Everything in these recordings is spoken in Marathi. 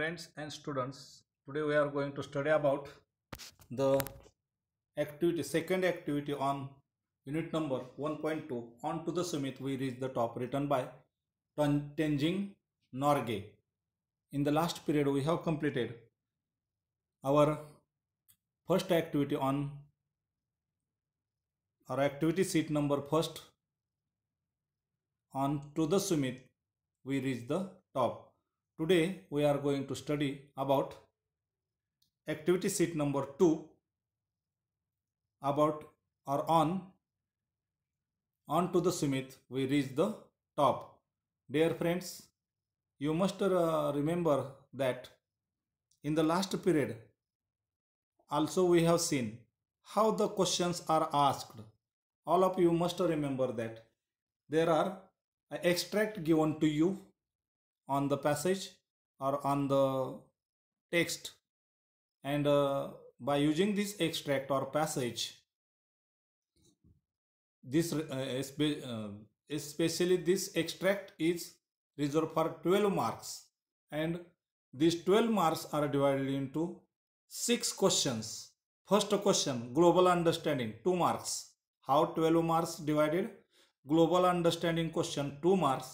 friends and students today we are going to study about the activity second activity on unit number 1.2 on to the summit we reach the top written by Tenjing Norgay in the last period we have completed our first activity on our activity sheet number first on to the summit we reach the top Today we are going to study about activity sheet number 2 about or on on to the summit we reach the top. Dear friends, you must uh, remember that in the last period also we have seen how the questions are asked. All of you must remember that there are uh, extract given to you on the passage or on the text and uh, by using this extract or passage this uh, uh, especially this extract is reserved for 12 marks and these 12 marks are divided into six questions first question global understanding 2 marks how 12 marks divided global understanding question 2 marks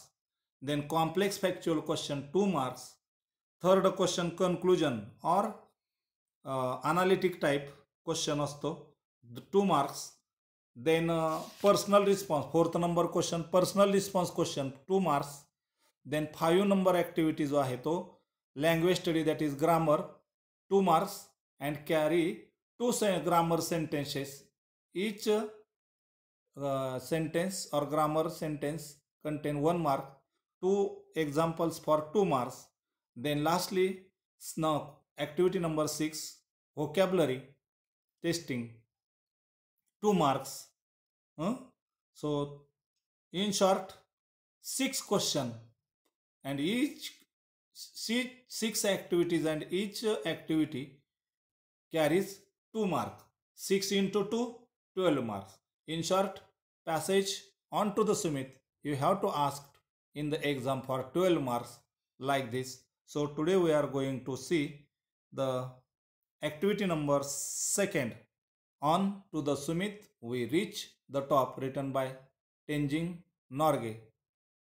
then complex factual question, 2 marks. Third question, conclusion or uh, analytic type question also, 2 marks. Then uh, personal response, fourth number question, personal response question, 2 marks. Then 5 number activity जो language study that is grammar, 2 marks and carry two grammar sentences. Each uh, sentence or grammar sentence contain one mark two examples for 2 marks. Then lastly, SNOC activity number 6 vocabulary testing 2 marks. Huh? So in short 6 question and each 6 activities and each activity carries 2 mark. 6 into 2 12 marks. In short passage onto the summit you have to ask in the exam for 12 marks like this. So today we are going to see the activity number second on to the summit we reach the top written by Tenjing Norgay.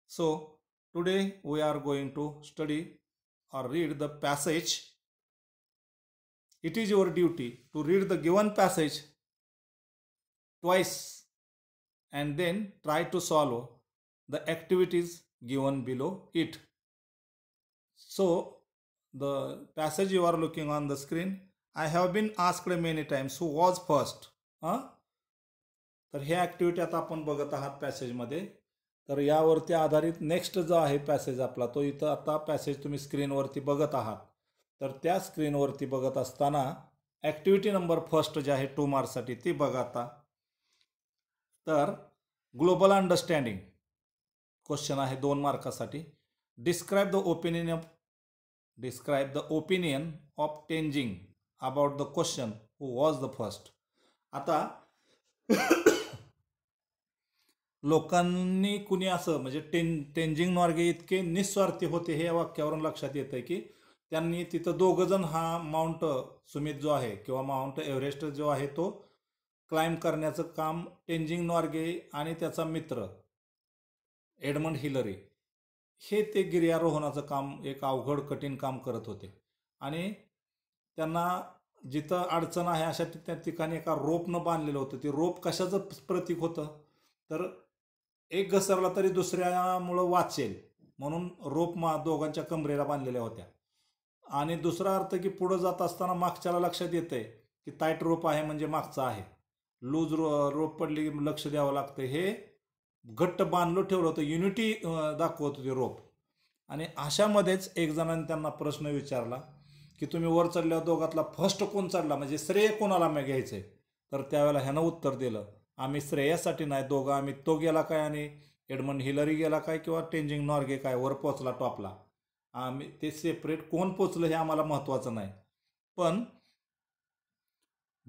So today we are going to study or read the passage. It is your duty to read the given passage twice and then try to solve the activities given below it. So the passage you are looking on the screen, I have been asked many times who was first. हां तर हे ॲक्टिव्हिटी आता आपण बघत आहात पॅसेजमध्ये तर यावरती आधारित नेक्स्ट जो आहे पॅसेज आपला तो इथं आता पॅसेज तुम्ही स्क्रीनवरती बघत आहात तर त्या स्क्रीनवरती बघत असताना ॲक्टिव्हिटी नंबर फर्स्ट जे आहे टू मार्कसाठी ती बघा आता तर ग्लोबल अंडरस्टँडिंग क्वेश्चन आहे दोन मार्कासाठी describe the opinion of describe the opinion of Tenzing about the question who was the first आता लोकांनी कुणी असं म्हणजे टेन टेंजिंग नॉर्गे इतके निस्वार्थी होते हे या वाक्यावरून लक्षात येतं आहे की त्यांनी तिथं दोघंजण हा माउंट सुमित जो आहे किंवा माउंट एव्हरेस्ट जो आहे तो क्लाइंब करण्याचं काम टेंजिंग नॉर्गे आणि त्याचा मित्र एडमंड हिलरी हे ते गिर्यारोहणाचं काम एक अवघड कठीण काम करत होते आणि त्यांना जिथं अडचण आहे अशा त्या ठिकाणी एका रोपनं बांधलेलं होतं ते रोप कशाचं प्रतीक होतं तर एक घसरला तरी दुसऱ्यामुळं वाचेल म्हणून रोप मा दोघांच्या कमरेला बांधलेल्या होत्या आणि दुसरा अर्थ की पुढं जात असताना मागच्याला लक्षात येतं आहे की टाईट रोप आहे म्हणजे मागचं आहे लूज रो रोप पडली लक्ष द्यावं लागतं हे घट्ट बांधलो ठेवलं होतं युनिटी दाखवत होती रोप आणि अशामध्येच एक जणांनी त्यांना प्रश्न विचारला की तुम्ही वर चढल्या दोघातला फर्स्ट कोण चढला म्हणजे श्रेय कोणाला मग घ्यायचं तर त्यावेळेला ह्यानं उत्तर दिलं आम्ही श्रेयासाठी नाही दोघं आम्ही तो गेला काय आणि एडमंड हिलरी गेला काय किंवा टेंजिंग नॉर्गे काय वर पोचला टॉपला आम्ही ते सेपरेट कोण पोचलं हे आम्हाला महत्त्वाचं नाही पण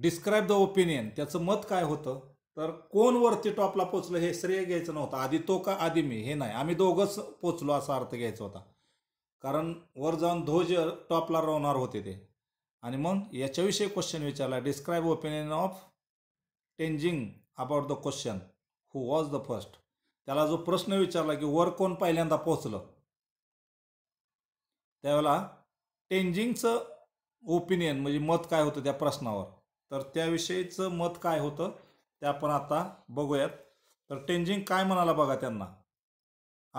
डिस्क्राईब द ओपिनियन त्याचं मत काय होतं तर कोण वरती टॉपला पोचलं हे श्रेय घ्यायचं नव्हतं आधी तो का आधी मी हे नाही आम्ही दोघंच पोचलो असा अर्थ घ्यायचा होता कारण वर जाऊन ध्वज टॉपला राहणार होते ते आणि मग याच्याविषयी क्वेश्चन विचारला describe opinion of Tenzing about the question who was the first त्याला जो प्रश्न विचारला की वर कोण पहिल्यांदा पोचलं त्यावेळेला टेंजिंगचं ओपिनियन म्हणजे मत काय होतं त्या प्रश्नावर तर त्याविषयीचं मत काय होतं ते आपण आता बघूयात तर टेंजिंग काय म्हणाला बघा त्यांना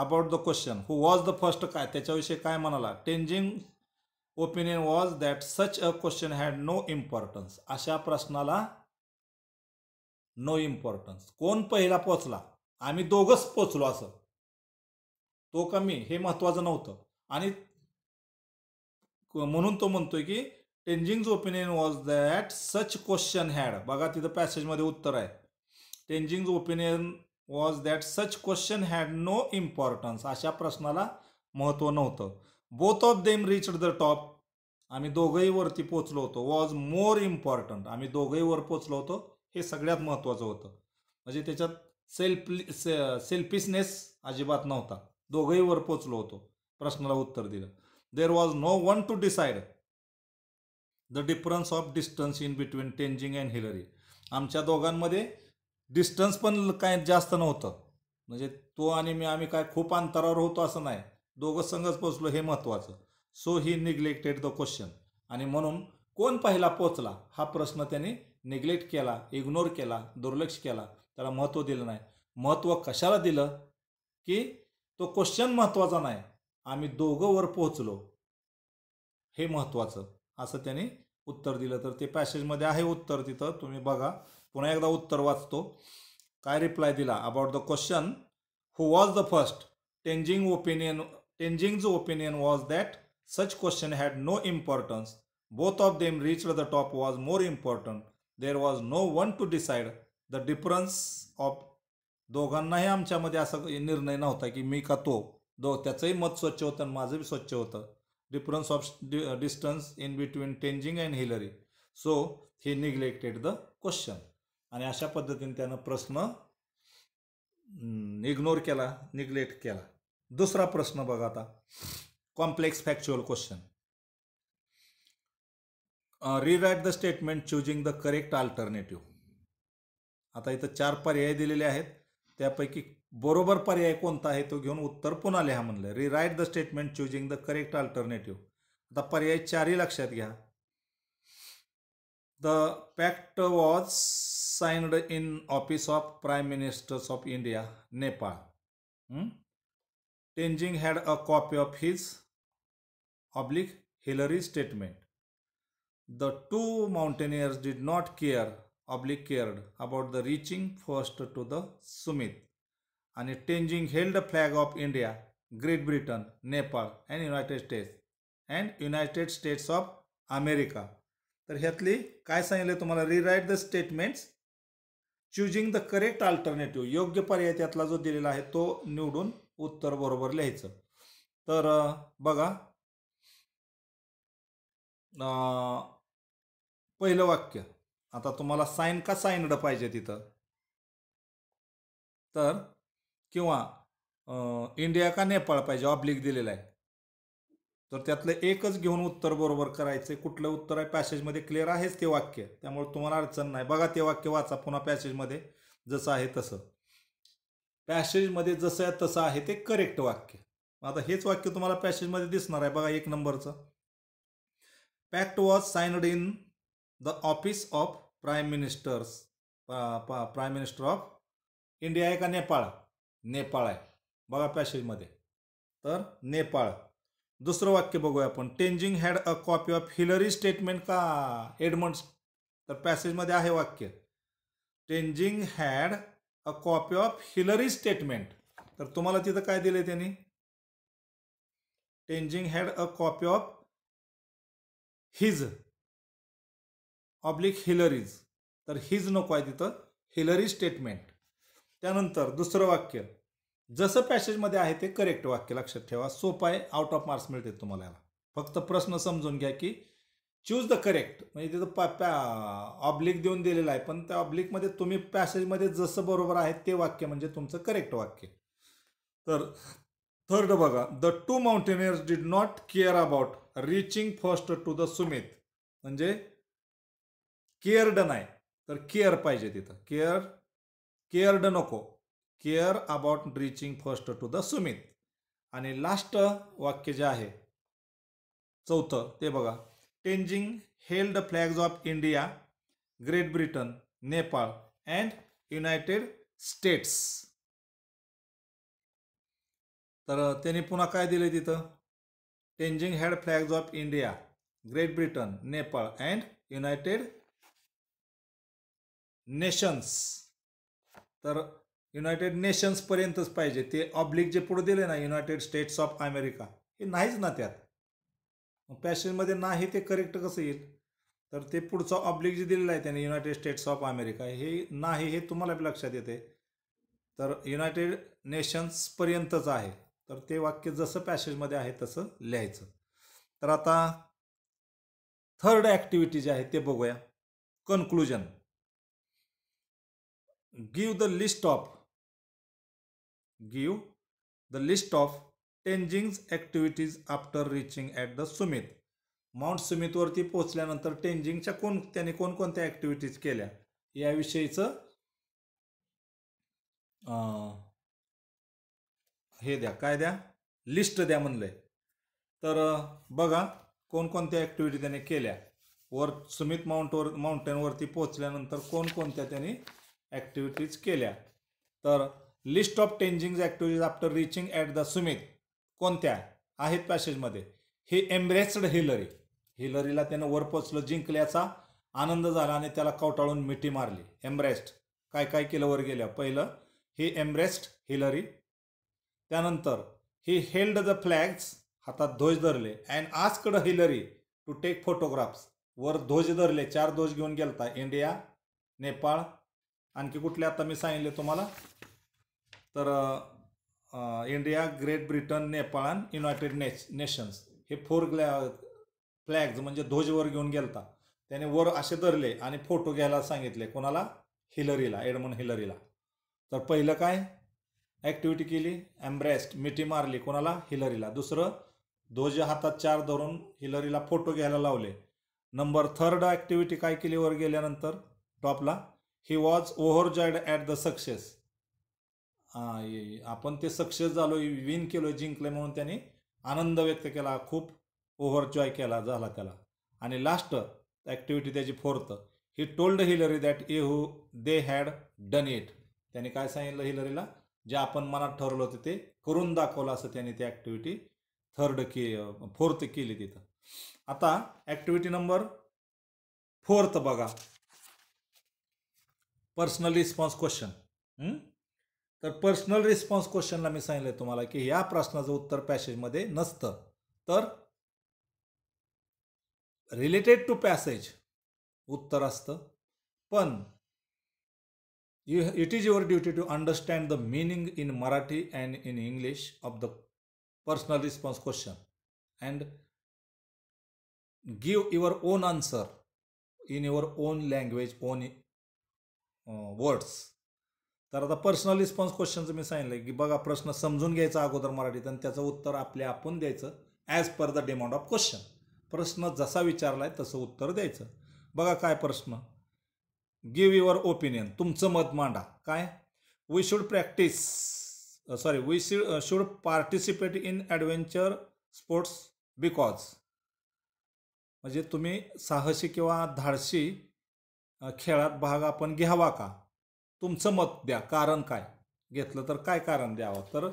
about the question who was the first काय त्याच्याविषयी काय म्हणाला Tenzing opinion was that such a question had no importance अशा प्रश्नाला नो इम्पॉर्टन्स कोण पहिला पोचला आम्ही दोघंच पोचलो असं तो कमी हे महत्वाचं नव्हतं आणि म्हणून तो म्हणतोय की Tenzing opinion was that such question had बघा तिथं पॅसेजमध्ये उत्तर आहे Tenzing opinion was that such question had no importance अशा प्रश्नाला महत्त्व नव्हतं both of them reached the top आम्ही दोघंही वरती पोचलो होतो वॉज मोर इम्पॉर्टंट आम्ही दोघंही वर पोचलो होतो हे सगळ्यात महत्त्वाचं होतं म्हणजे त्याच्यात सेल्फ से सेल्फिशनेस अजिबात नव्हता दोघंही वर पोचलो होतो प्रश्नाला उत्तर दिलं there was no one to decide the difference of distance in between Tenzing and Hillary आमच्या दोघांमध्ये डिस्टन्स पण काय जास्त नव्हतं म्हणजे तो आणि मी आम्ही काय खूप अंतरावर होतो असं नाही दोघं संघच पोचलो हे महत्त्वाचं so he neglected the question आणि म्हणून कोण पहिला पोचला हा प्रश्न त्यांनी निग्लेक्ट केला इग्नोर केला दुर्लक्ष केला त्याला महत्त्व दिलं नाही महत्त्व कशाला दिलं की तो क्वेश्चन महत्त्वाचा नाही आम्ही दोघं वर पोहोचलो हे महत्त्वाचं असं त्यांनी उत्तर दिलं तर ते पॅसेजमध्ये आहे उत्तर तिथं तुम्ही बघा पुन्हा एकदा उत्तर वाचतो काय रिप्लाय दिला about the question who was the first Tenzing opinion Tenzing's opinion was that such question had no importance both of them reach the top was more important there was no one to decide the difference of दोघांनाही आमच्यामध्ये असा निर्णय नव्हता की मी का तो दो त्याचंही मत स्वच्छ होतं आणि माझंही स्वच्छ होतं difference of uh, distance in between Tenjing and Hillary so he neglected the question आणि अशा पद्धतीने त्यानं प्रश्न इग्नोर केला निग्लेक्ट केला दुसरा प्रश्न बघा आता complex factual question rewrite the statement choosing the correct alternative आता इथं चार पर्याय दिलेले आहेत त्यापैकी बरोबर पर्याय कोणता आहे तो घेऊन उत्तर पुन्हा लिहा म्हणलं rewrite the statement choosing the correct alternative आता पर्याय चारही लक्षात घ्या the pact was signed in office of prime ministers of India Nepal Tenzing had a copy of his oblique Hillary statement the two mountaineers did not care oblique cared about the reaching first to the summit आणि Tenzing held the flag of India Great Britain Nepal and United States and United States of America तर ह्यातली काय सांगितलं तुम्हाला rewrite the statements choosing the correct alternative योग्य पर्याय त्यातला जो दिलेला आहे तो निवडून उत्तर बरोबर लिहायचं तर बघा पहिलं वाक्य आता तुम्हाला साईन का साईनड पाहिजे तिथं तर किंवा इंडिया का नेपाळ पाहिजे ऑब्लिक दिलेला आहे तर त्यातलं एकच घेऊन उत्तर बरोबर करायचं कुठलं उत्तर आहे पॅसेजमध्ये क्लिअर आहेच ते वाक्य त्यामुळे तुम्हाला अडचण नाही बघा ते वाक्य वाचा पुन्हा पॅसेजमध्ये जसं आहे तसं पॅसेजमध्ये जसं आहे तसं आहे ते करेक्ट वाक्य आता हेच वाक्य तुम्हाला पॅसेजमध्ये दिसणार आहे बघा एक नंबरचं pact was signed in the office of prime ministers prime minister of India आहे का नेपाळ नेपाळ आहे बघा पॅसेजमध्ये तर नेपाळ दुसरं वाक्य बघूया आपण Tenzing had a copy of Hillary statement का एडमंड्स तर पॅसेजमध्ये आहे वाक्य Tenzing had a copy of Hillary statement तर तुम्हाला तिथं काय दिलं त्यांनी Tenzing had a copy of his oblique Hillary's तर हिज नको आहे तिथं हिलरी स्टेटमेंट त्यानंतर दुसरं वाक्य जसं पॅसेजमध्ये आहे ते करेक्ट वाक्य लक्षात ठेवा सोपं आहे आउट ऑफ मार्क्स मिळते तुम्हाला याला फक्त प्रश्न समजून घ्या की चूज द करेक्ट म्हणजे तिथं पॅ पॅ ऑब्लिक देऊन दिलेलं आहे पण त्या ऑब्लिकमध्ये तुम्ही पॅसेजमध्ये जसं बरोबर आहे ते वाक्य म्हणजे तुमचं करेक्ट वाक्य तर थर्ड बघा the two mountaineers did not care about reaching first to the summit म्हणजे केअर्ड नाही तर केअर पाहिजे तिथं केअर केअर्ड नको care about reaching first to the summit आणि लास्ट वाक्य जे आहे चौथं ते बघा Tenzing held flags of India Great Britain Nepal and United States तर त्यांनी पुन्हा काय दिले तिथं Tenzing held flags of India Great Britain Nepal and United Nations तर युनायटेड नेशन्सपर्यंतच पाहिजे ते ऑब्लिक जे पुढे दिले ना युनायटेड स्टेट्स ऑफ अमेरिका हे नाहीच ना त्यात पॅशनमध्ये नाही ते करेक्ट कसं येईल तर ते पुढचं ऑब्लिक जे दिलेलं आहे त्याने युनायटेड स्टेट्स ऑफ अमेरिका हे नाही हे तुम्हाला लक्षात येते तर युनायटेड नेशन्सपर्यंतच आहे तर ते वाक्य जसं पॅशेजमध्ये आहे तसं लिहायचं तर आता थर्ड ॲक्टिव्हिटी जे आहे ते बघूया conclusion give the list of give the list of Tenzing's activities after reaching at the summit mount सुमितवरती पोहोचल्यानंतर टेंजिंगच्या कोण त्याने कोणकोणत्या ॲक्टिव्हिटीज केल्या याविषयीचं हे द्या काय द्या लिस्ट द्या म्हणलंय तर बघा कोणकोणत्या ॲक्टिव्हिटी त्याने केल्या वर सुमित माउंटवर माउंटेनवरती पोहोचल्यानंतर कोणकोणत्या त्यांनी ॲक्टिव्हिटीज केल्या तर list of Tenzing activities after reaching at the summit कोणत्या आहेत पॅसेजमध्ये ही एम्ब्रेस्ड हिलरी हिलरीला त्यानं वर पोचलं जिंकल्याचा आनंद झाला आणि त्याला कवटाळून मिठी मारली एम्ब्रेस्ड काय काय केलं वर गेल्या पहिलं ही एम्ब्रेस्ड हिलरी त्यानंतर ही हेल्ड द फ्लॅग्स हातात ध्वज धरले अँड आजकडं हिलरी टू टेक फोटोग्राफ्स वर ध्वज धरले चार ध्वज घेऊन गेलता इंडिया नेपाळ आणखी कुठले आता मी सांगितले तुम्हाला तर इंडिया ग्रेट ब्रिटन नेपाळ आणि युनायटेड नेश नेशन्स हे फोर ग्लॅ फ्लॅग्ज म्हणजे ध्वजवर घेऊन गेलता त्याने वर असे धरले आणि फोटो घ्यायला सांगितले कोणाला हिलरीला एडमन हिलरीला तर पहिलं काय ॲक्टिव्हिटी केली एम्ब्रेस्ट मिठी मारली कोणाला हिलरीला दुसरं ध्वज हातात चार धरून हिलरीला फोटो घ्यायला लावले नंबर थर्ड ॲक्टिव्हिटी काय केली वर गेल्यानंतर टॉपला he was overjoyed at the success आपण ते सक्सेस झालो विन केलो जिंकले म्हणून त्याने आनंद व्यक्त केला खूप ओव्हरजॉय केला झाला त्याला आणि लास्ट ॲक्टिव्हिटी त्याची fourth he told Hillary that uh who they had done it त्याने काय सांगितलं हिलरीला जे आपण मनात ठरवलं होतं ते करून दाखवलं असं त्याने ती ॲक्टिव्हिटी थर्ड के फोर्थ केली तिथं आता ॲक्टिव्हिटी नंबर फोर्थ बघा पर्सनल रिस्पॉन्स क्वेश्चन तर पर्सनल रिस्पॉन्स क्वेश्चनला मी सांगितलं तुम्हाला की ह्या प्रश्नाचं उत्तर पॅसेजमध्ये नसतं तर रिलेटेड टू पॅसेज उत्तर असतं पण you it is your duty to understand the meaning in Marathi and in English of the personal response question and give your own answer in your own language own words तर आता पर्सनल रिस्पॉन्स क्वेश्चनचं मी सांगितलं की बघा प्रश्न समजून घ्यायचा अगोदर मराठीत आणि त्याचं उत्तर आपल्या आपण द्यायचं as per the demand of question प्रश्न जसा विचारला आहे तसं उत्तर द्यायचं बघा काय प्रश्न गिव्ह युअर ओपिनियन तुमचं मत मांडा काय we should practice sorry we should should participate in adventure sports because म्हणजे तुम्ही साहसी किंवा धाडशी खेळात भाग आपण घ्यावा का तुमचं मत द्या कारण काय घेतलं तर काय कारण द्यावं तर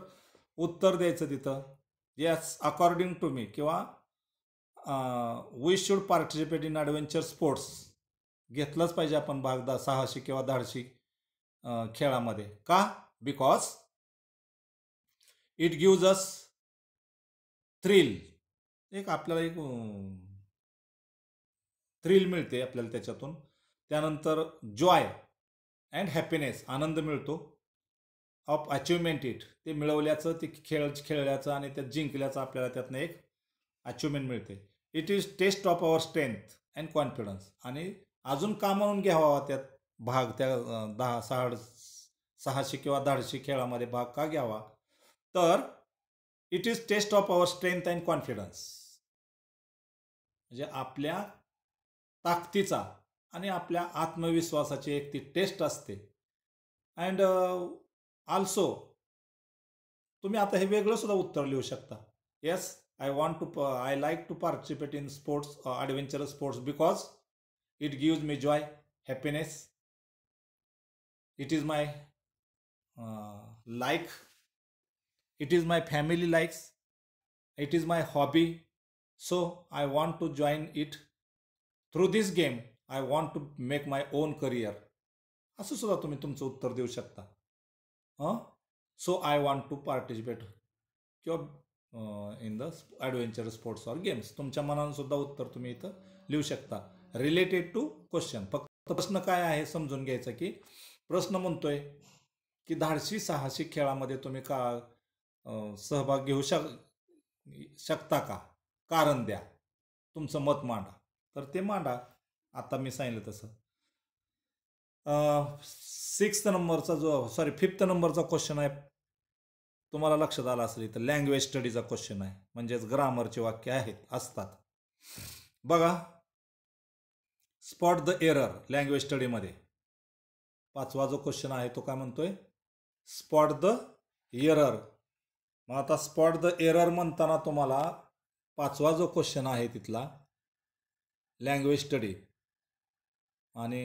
उत्तर द्यायचं तिथं येस अकॉर्डिंग टू मी किंवा we should participate in adventure sports घेतलंच पाहिजे आपण भाग दा सहाशे किंवा दहाशे खेळामध्ये का because it gives us thrill एक आपल्याला एक थ्रिल मिळते आपल्याला त्याच्यातून त्यानंतर जॉय अँड हॅपीनेस आनंद मिळतो ऑफ अचिव्हमेंट इट ते मिळवल्याचं ते खेळ खेळल्याचं आणि त्यात जिंकल्याचं आपल्याला त्यातनं एक अचिव्हमेंट मिळते it is test of our strength and confidence आणि अजून कामावून घ्यावा त्यात भाग त्या दहा सहा सहाशे किंवा दहाशे खेळामध्ये भाग का घ्यावा तर it is test of our strength and confidence म्हणजे आपल्या ताकदीचा आणि आपल्या आत्मविश्वासाची एक ती टेस्ट असते अँड ऑल्सो uh, तुम्ही आता हे वेगळं सुद्धा उत्तर लिहू शकता yes I want to I like to participate in sports adventure sports because it gives me joy happiness it is my like it is my family likes it is my hobby so I want to join it through this game I want to make my own career असं सुद्धा तुम्ही तुमचं उत्तर देऊ शकता हां so I want to participate किंवा in the adventure sports or games तुमच्या मनानं सुद्धा उत्तर तुम्ही इथं लिहू शकता रिलेटेड टू क्वेश्चन फक्त प्रश्न काय आहे समजून घ्यायचा की प्रश्न म्हणतोय की धाडशी साहसी खेळामध्ये तुम्ही का सहभाग घेऊ शक शकता का कारण द्या तुमचं मत मांडा तर ते मांडा आत्ता मी सांगितलं तसं सिक्स्थ नंबरचा जो सॉरी फिफ्थ नंबरचा क्वेश्चन आहे तुम्हाला लक्षात आला असेल इथं लँग्वेज स्टडीचा क्वेश्चन आहे म्हणजेच ग्रामरचे वाक्य आहेत असतात बघा स्पॉट द एरर लँग्वेज स्टडीमध्ये पाचवा जो क्वेश्चन आहे तो काय म्हणतोय स्पॉट द एरर मग आता स्पॉट द एरर म्हणताना तुम्हाला पाचवा जो क्वेश्चन आहे तिथला लँग्वेज स्टडी आणि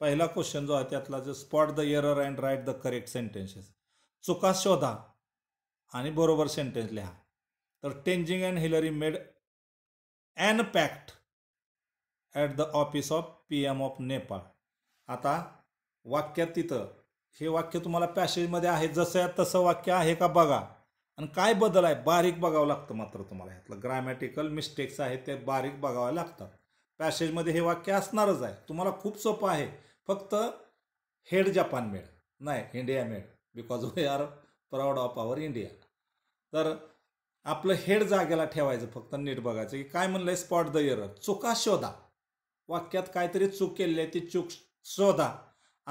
पहिला क्वेश्चन जो आहे त्यातला जो spot the error and write the correct sentences चुका शोधा आणि बरोबर सेंटेन्स लिहा तर Tenzing and Hillary made and pact at the office of P M of Nepal आता वाक्यात तिथं हे वाक्य तुम्हाला पॅसेजमध्ये आहे जसं तसं वाक्य आहे का बघा आणि काय बदल आहे बारीक बघावं लागतं मात्र तुम्हाला यातलं ग्रॅमॅटिकल मिस्टेक्स आहेत ते बारीक बघावं लागतात पॅसेजमध्ये हे वाक्य असणारच आहे तुम्हाला खूप सोपं आहे फक्त हेड जपान मेड नाही India made because we are proud of our India तर आपलं हेड जागेला ठेवायचं फक्त नीट बघायचं की काय म्हणलं आहे स्पॉट द इयर चुका शोधा वाक्यात काहीतरी चूक केलेली आहे ती चूक शोधा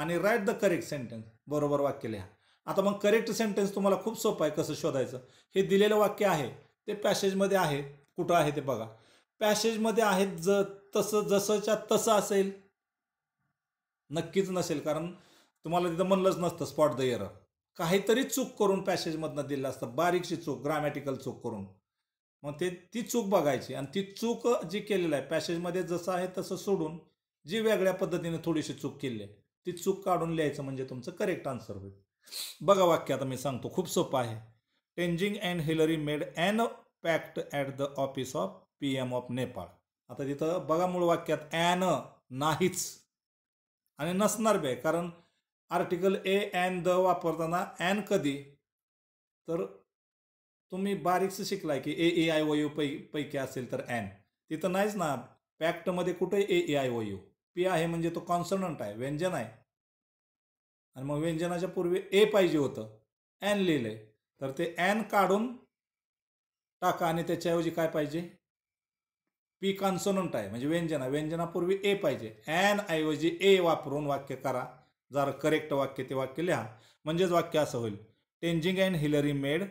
आणि राईट द करेक्ट सेंटेन्स बरोबर वाक्य लिहा आता मग करेक्ट सेंटेन्स तुम्हाला खूप सोपं आहे कसं शोधायचं हे दिलेलं वाक्य आहे ते पॅसेजमध्ये आहे कुठं आहे ते बघा पॅसेजमध्ये आहेत ज तसं जसंच्या तसं असेल नक्कीच नसेल कारण तुम्हाला तिथं म्हणलंच नसतं स्पॉट द इयर काहीतरी चूक करून पॅसेजमधनं दिलं असतं बारीकशी चूक ग्रॅमॅटिकल चूक करून मग ते ती चूक बघायची आणि ती चूक जी केलेली आहे पॅसेजमध्ये जसं आहे तसं सोडून जी वेगळ्या पद्धतीने थोडीशी चूक केली आहे ती चूक काढून लिहायचं म्हणजे तुमचं करेक्ट आन्सर होईल बघा वाक्य आता मी सांगतो खूप सोपं आहे Tenzing and Hillary made an pact at the office of P M of Nepal आता तिथं बघा मूळ वाक्यात ॲन नाहीच आणि नसणार बे कारण आर्टिकल ए ॲन द वापरताना ॲन कधी तर तुम्ही बारीकसं शिकलाय की ए ए आय ओ यू पै पैकी असेल तर ॲन तिथं नाहीच ना पॅक्टमध्ये कुठे A A I O U P आहे म्हणजे तो कॉन्सनंट आहे व्यंजन आहे आणि मग व्यंजनाच्या पूर्वी ए पाहिजे होतं ॲन लिहिलं तर ते ॲन काढून टाका आणि त्याच्याऐवजी काय पाहिजे पी कॉन्सोनंट आहे म्हणजे व्यंजना व्यंजनापूर्वी ए पाहिजे ॲन ऐवजी ए वापरून वाक्य करा जर करेक्ट वाक्य ते वाक्य लिहा म्हणजेच वाक्य असं होईल Tenzing and Hillary made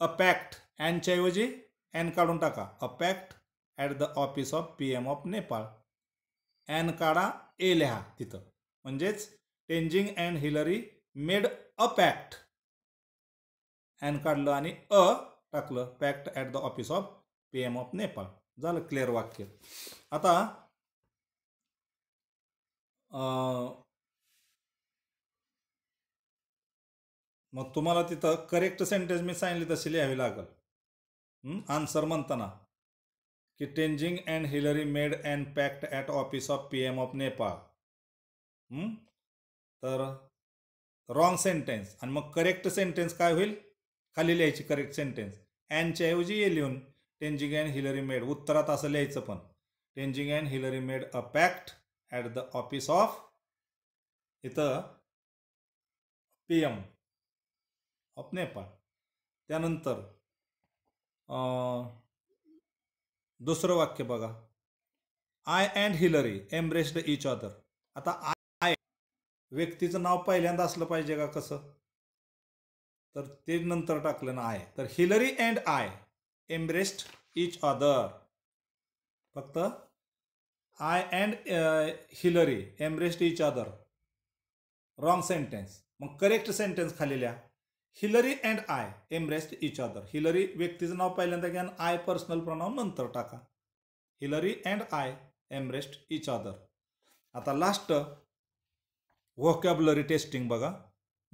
a pact अँडच्या ऐवजी ॲन काढून टाका a pact at the office of P M of Nepal an काढा ए लिहा तिथं म्हणजेच Tenzing and Hillary made a pact an काढलं आणि अ टाकलं pact at the office of P M of Nepal झालं क्लिअर वाक्य आता मग तुम्हाला तिथं करेक्ट सेंटेन्स मी सांगली तशी लिहावी लागेल आन्सर म्हणताना की Tenzing and Hillary made and pact at office of P M of Nepal तर रॉंग सेंटेन्स आणि मग करेक्ट सेंटेन्स काय होईल खाली लिहायची करेक्ट सेंटेन्स ऐवजी ये लिहून टेंजिंग अँड हिलरी मेड उत्तरात असं लिहायचं पण Tenzing and Hillary made a pact at the office of इथं पी एम ऑफ नेपाळ त्यानंतर दुसरं वाक्य बघा I and Hillary embraced each other आता आय व्यक्तीचं नाव पहिल्यांदा असलं पाहिजे का कसं तर ते नंतर टाकलं ना आय तर Hillary and I embraced each other फक्त I and Hillary embraced each other wrong sentence मग करेक्ट सेंटेन्स खाली लिहा Hillary and I embraced each other Hillary व्यक्तीचं नाव पहिल्यांदा घ्या आय पर्सनल प्रणाव नंतर टाका Hillary and I embraced each other आता लास्ट व्होकॅबलरी टेस्टिंग बघा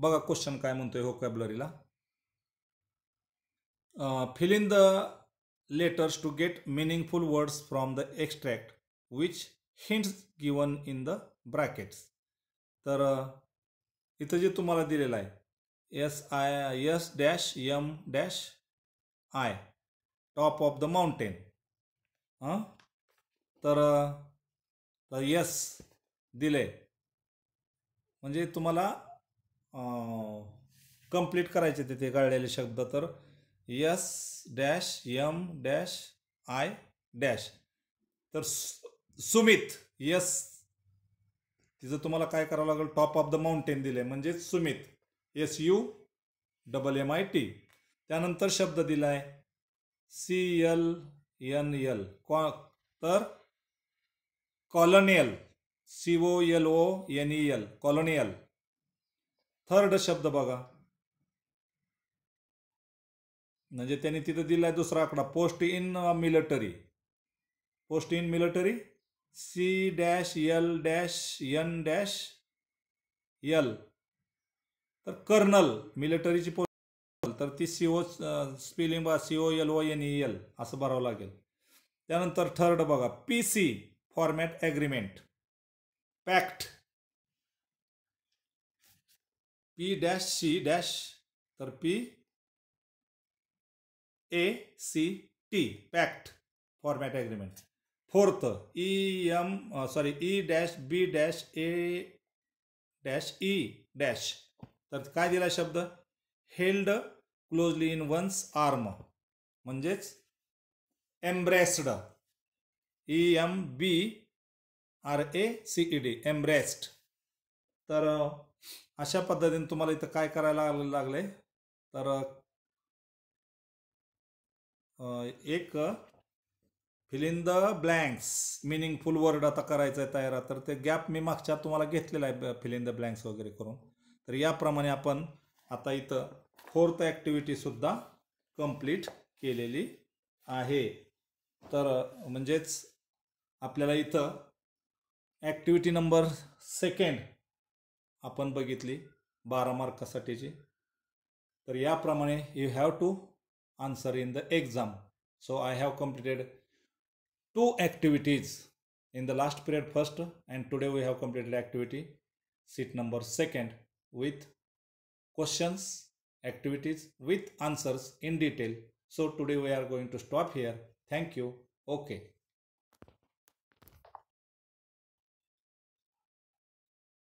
बघा क्वेश्चन काय म्हणतोय व्होकॅबलरीला fill in the letters to get meaningful words from the extract which hints given in the brackets तर इथं जे तुम्हाला दिलेलं आहे S I S dash M dash I top of the mountain हां तर यस दिले म्हणजे तुम्हाला कम्प्लीट करायचे तिथे गाड्याले शब्द तर S dash M dash I dash तर सुमित यस तिचं तुम्हाला काय करावं लागेल टॉप ऑफ द माउंटेन दिले म्हणजे summit S U double M I T त्यानंतर शब्द दिला आहे सी एल एन एल कॉ तर colonial C O L O N E L colonial third शब्द बघा म्हणजे त्यांनी तिथं दिला आहे दुसरा आकडा post in military post in military C dash L dash N dash L तर कर्नल मिलिटरीची पोस्ट तर ती सी ओ स्पेलिंग बा C O L O N E L असं भरावं लागेल त्यानंतर थर्ड बघा P C format agreement pact P dash C dash तर P A C T pact format agreement fourth E M sorry E dash B dash A dash E dash तर काय दिला शब्द held closely in one's arm म्हणजेच embraced E M B R A C E D embraced तर अशा पद्धतीने तुम्हाला इथं काय करायला लागले तर एक fill in the blanks meaningful word आता करायचं आहे तयार तर ते गॅप मी मागच्या तुम्हाला घेतलेला आहे फिल इन द ब्लँक्स वगैरे करून तर याप्रमाणे आपण आता इथं फोर्थ ॲक्टिव्हिटीसुद्धा कंप्लीट केलेली आहे तर म्हणजेच आपल्याला इथं ॲक्टिव्हिटी नंबर सेकंड आपण बघितली बारा मार्कासाठीची तर याप्रमाणे you have to answer in the exam. So I have completed two activities in the last period first and today we have completed activity sheet number second with questions activities with answers in detail. So today we are going to stop here. Thank you. Okay.